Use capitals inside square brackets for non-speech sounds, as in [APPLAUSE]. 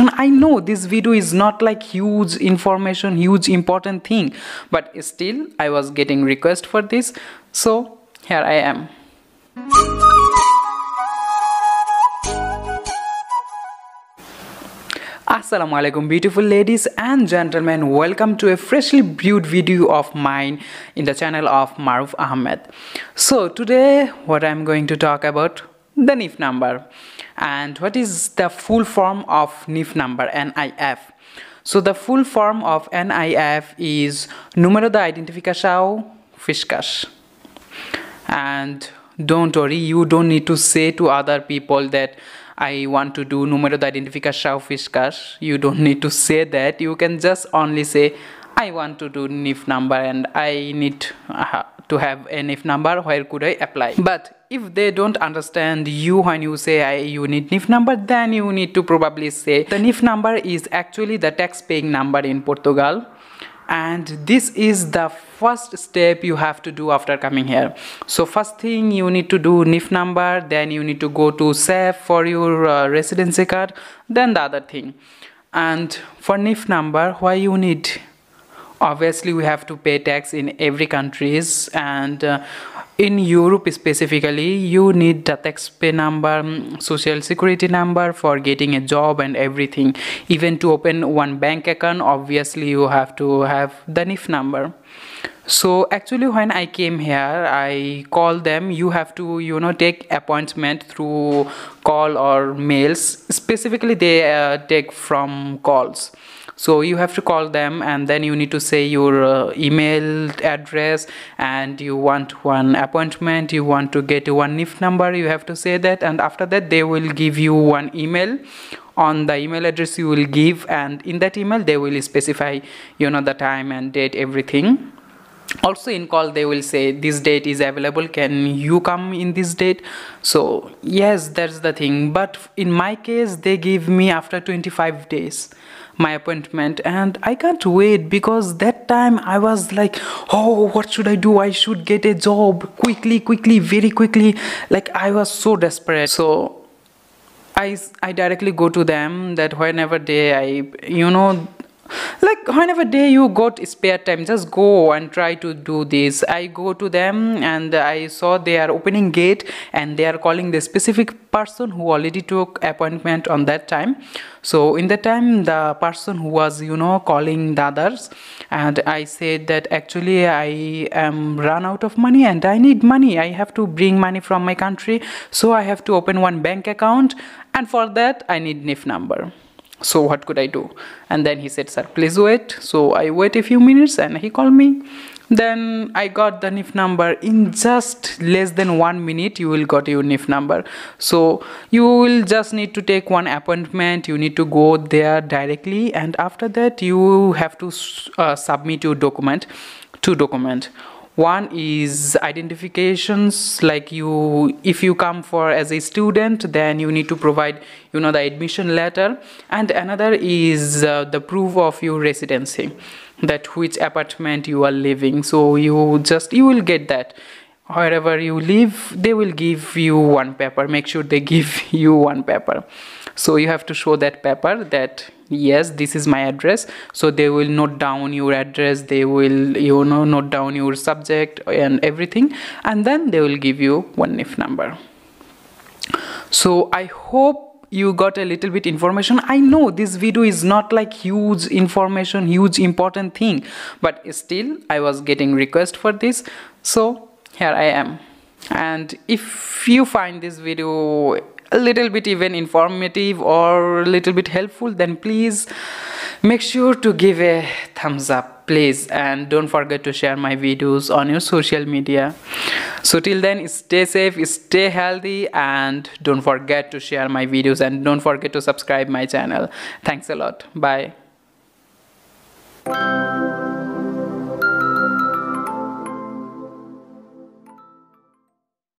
and i know this video is not like huge information huge important thing but still i was getting request for this so here i am Assalamualaikum, alaikum beautiful ladies and gentlemen welcome to a freshly viewed video of mine in the channel of Maruf Ahmed so today what I'm going to talk about the NIF number. And what is the full form of NIF number, NIF? So the full form of NIF is Número de Identificação Fiscal. And don't worry, you don't need to say to other people that I want to do Número de Identificação Fiscal. You don't need to say that. You can just only say I want to do NIF number and I need uh, to have a NIF number. Where could I apply? But if they don't understand you when you say you need NIF number then you need to probably say the NIF number is actually the tax paying number in Portugal and this is the first step you have to do after coming here so first thing you need to do NIF number then you need to go to SAF for your uh, residency card then the other thing and for NIF number why you need obviously we have to pay tax in every countries and uh, in Europe specifically you need the tax pay number mm, social security number for getting a job and everything even to open one bank account obviously you have to have the NIF number so actually when i came here i called them you have to you know take appointment through call or mails specifically they uh, take from calls so you have to call them and then you need to say your uh, email address and you want one appointment you want to get one NIF number you have to say that and after that they will give you one email on the email address you will give and in that email they will specify you know the time and date everything also in call they will say this date is available can you come in this date so yes that's the thing but in my case they give me after 25 days my appointment and i can't wait because that time i was like oh what should i do i should get a job quickly quickly very quickly like i was so desperate so i i directly go to them that whenever they i you know like whenever day you got spare time just go and try to do this i go to them and i saw they are opening gate and they are calling the specific person who already took appointment on that time so in the time the person who was you know calling the others and i said that actually i am run out of money and i need money i have to bring money from my country so i have to open one bank account and for that i need nif number so what could i do and then he said sir please wait so i wait a few minutes and he called me then i got the nif number in just less than one minute you will got your nif number so you will just need to take one appointment you need to go there directly and after that you have to uh, submit your document to document one is identifications like you if you come for as a student then you need to provide you know the admission letter and another is uh, the proof of your residency that which apartment you are living so you just you will get that wherever you live they will give you one paper make sure they [LAUGHS] give you one paper so you have to show that paper that yes this is my address so they will note down your address they will you know note down your subject and everything and then they will give you one NIF number so i hope you got a little bit information i know this video is not like huge information huge important thing but still i was getting request for this so here i am and if you find this video a little bit even informative or a little bit helpful then please make sure to give a thumbs up please and don't forget to share my videos on your social media so till then stay safe stay healthy and don't forget to share my videos and don't forget to subscribe my channel thanks a lot bye